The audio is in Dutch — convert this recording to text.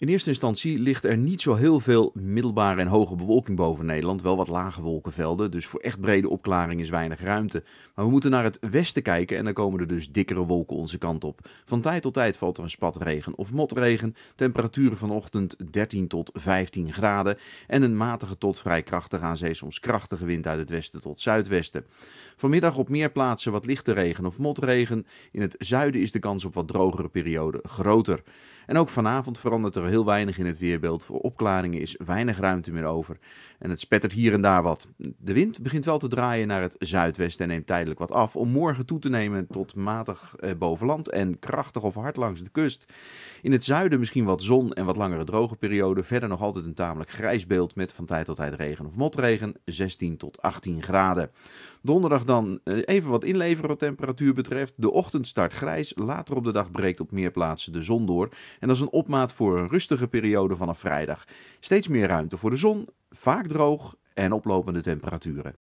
In eerste instantie ligt er niet zo heel veel middelbare en hoge bewolking boven Nederland. Wel wat lage wolkenvelden, dus voor echt brede opklaring is weinig ruimte. Maar we moeten naar het westen kijken en dan komen er dus dikkere wolken onze kant op. Van tijd tot tijd valt er een spat regen of motregen. Temperaturen vanochtend 13 tot 15 graden. En een matige tot vrij krachtige aan zee soms krachtige wind uit het westen tot zuidwesten. Vanmiddag op meer plaatsen wat lichte regen of motregen. In het zuiden is de kans op wat drogere perioden groter. En ook vanavond verandert er heel weinig in het weerbeeld. Voor opklaringen is weinig ruimte meer over. En het spettert hier en daar wat. De wind begint wel te draaien naar het zuidwesten en neemt tijdelijk wat af. Om morgen toe te nemen tot matig eh, bovenland en krachtig of hard langs de kust. In het zuiden misschien wat zon en wat langere droge periode. Verder nog altijd een tamelijk grijs beeld met van tijd tot tijd regen of motregen. 16 tot 18 graden. Donderdag dan eh, even wat inleveren wat temperatuur betreft. De ochtend start grijs. Later op de dag breekt op meer plaatsen de zon door. En dat is een opmaat voor een rustige periode vanaf vrijdag. Steeds meer ruimte voor de zon, vaak droog en oplopende temperaturen.